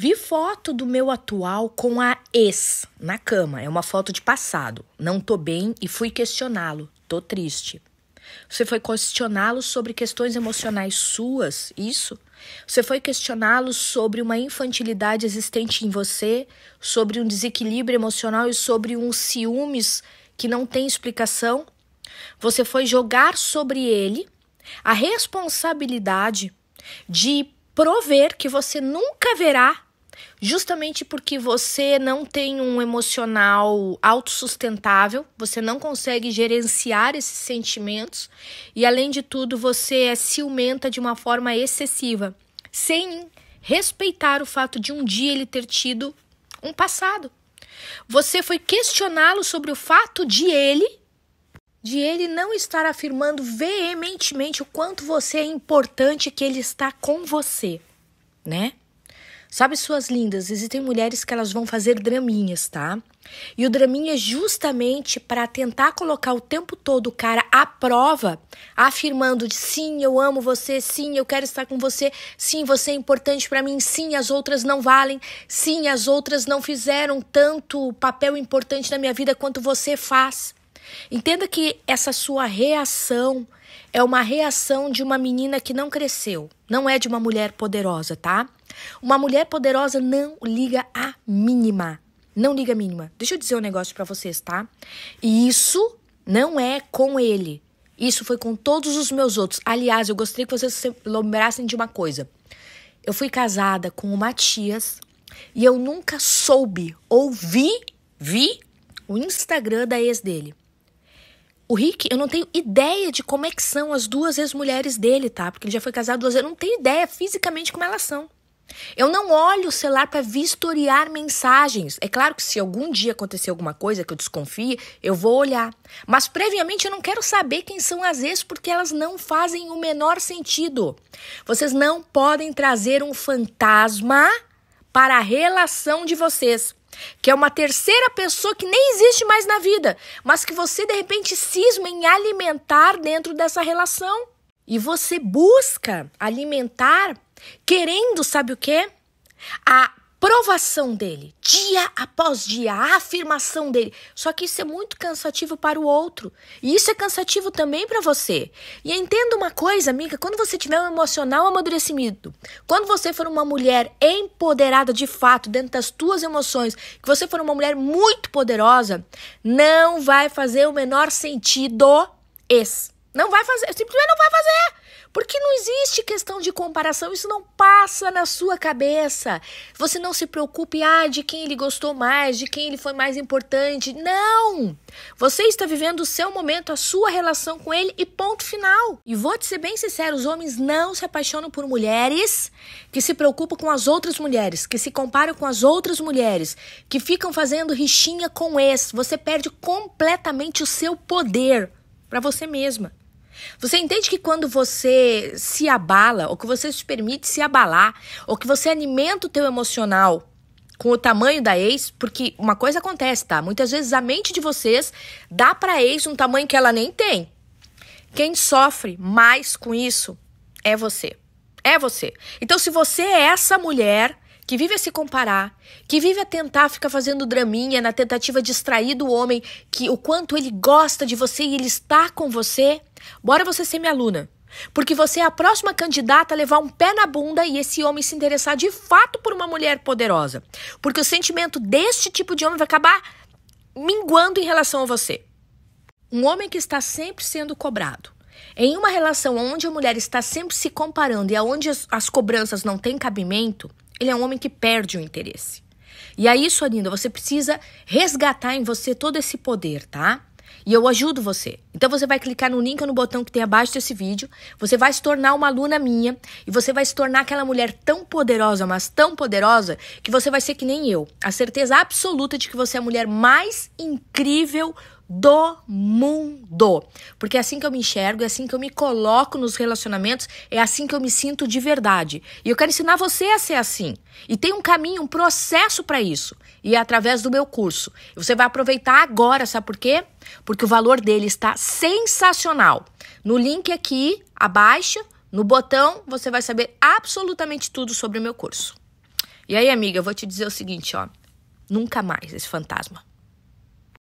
Vi foto do meu atual com a ex na cama. É uma foto de passado. Não tô bem e fui questioná-lo. Tô triste. Você foi questioná-lo sobre questões emocionais suas, isso? Você foi questioná-lo sobre uma infantilidade existente em você, sobre um desequilíbrio emocional e sobre uns ciúmes que não tem explicação? Você foi jogar sobre ele a responsabilidade de prover que você nunca verá justamente porque você não tem um emocional autossustentável, você não consegue gerenciar esses sentimentos e, além de tudo, você é ciumenta de uma forma excessiva, sem respeitar o fato de um dia ele ter tido um passado. Você foi questioná-lo sobre o fato de ele de ele não estar afirmando veementemente o quanto você é importante que ele está com você, né? Sabe, suas lindas, existem mulheres que elas vão fazer draminhas, tá? E o draminha é justamente para tentar colocar o tempo todo o cara à prova, afirmando de sim, eu amo você, sim, eu quero estar com você, sim, você é importante para mim, sim, as outras não valem, sim, as outras não fizeram tanto papel importante na minha vida quanto você faz. Entenda que essa sua reação é uma reação de uma menina que não cresceu, não é de uma mulher poderosa, tá? Uma mulher poderosa não liga a mínima. Não liga a mínima. Deixa eu dizer um negócio para vocês, tá? E isso não é com ele. Isso foi com todos os meus outros. Aliás, eu gostaria que vocês se lembrassem de uma coisa. Eu fui casada com o Matias e eu nunca soube ou vi, vi o Instagram da ex dele. O Rick, eu não tenho ideia de como é que são as duas ex-mulheres dele, tá? Porque ele já foi casado duas vezes. Eu não tenho ideia fisicamente como elas são. Eu não olho o celular para vistoriar mensagens. É claro que se algum dia acontecer alguma coisa que eu desconfie, eu vou olhar. Mas previamente eu não quero saber quem são as ex porque elas não fazem o menor sentido. Vocês não podem trazer um fantasma para a relação de vocês que é uma terceira pessoa que nem existe mais na vida, mas que você de repente cisma em alimentar dentro dessa relação. E você busca alimentar querendo, sabe o quê? A provação dele, dia após dia, a afirmação dele. Só que isso é muito cansativo para o outro. E isso é cansativo também para você. E entenda uma coisa, amiga, quando você tiver um emocional amadurecido, quando você for uma mulher empoderada de fato dentro das suas emoções, que você for uma mulher muito poderosa, não vai fazer o menor sentido esse não vai fazer, simplesmente não vai fazer. Porque não existe questão de comparação, isso não passa na sua cabeça. Você não se preocupe, ah, de quem ele gostou mais, de quem ele foi mais importante. Não! Você está vivendo o seu momento, a sua relação com ele e ponto final. E vou te ser bem sincero: os homens não se apaixonam por mulheres que se preocupam com as outras mulheres, que se comparam com as outras mulheres, que ficam fazendo rixinha com esse. Você perde completamente o seu poder para você mesma. Você entende que quando você se abala, ou que você se permite se abalar, ou que você alimenta o teu emocional com o tamanho da ex, porque uma coisa acontece, tá? Muitas vezes a mente de vocês dá para ex um tamanho que ela nem tem. Quem sofre mais com isso é você. É você. Então, se você é essa mulher que vive a se comparar, que vive a tentar ficar fazendo draminha na tentativa de extrair do homem que o quanto ele gosta de você e ele está com você, bora você ser minha aluna. Porque você é a próxima candidata a levar um pé na bunda e esse homem se interessar de fato por uma mulher poderosa. Porque o sentimento deste tipo de homem vai acabar minguando em relação a você. Um homem que está sempre sendo cobrado. Em uma relação onde a mulher está sempre se comparando e onde as, as cobranças não têm cabimento, ele é um homem que perde o interesse. E aí, linda, você precisa resgatar em você todo esse poder, tá? E eu ajudo você. Então você vai clicar no link ou no botão que tem abaixo desse vídeo. Você vai se tornar uma aluna minha e você vai se tornar aquela mulher tão poderosa, mas tão poderosa, que você vai ser que nem eu. A certeza absoluta de que você é a mulher mais incrível do mundo. Porque é assim que eu me enxergo, é assim que eu me coloco nos relacionamentos, é assim que eu me sinto de verdade. E eu quero ensinar você a ser assim. E tem um caminho, um processo para isso. E é através do meu curso. Você vai aproveitar agora, sabe por quê? Porque o valor dele está sensacional. No link aqui abaixo, no botão, você vai saber absolutamente tudo sobre o meu curso. E aí, amiga, eu vou te dizer o seguinte, ó. Nunca mais esse fantasma.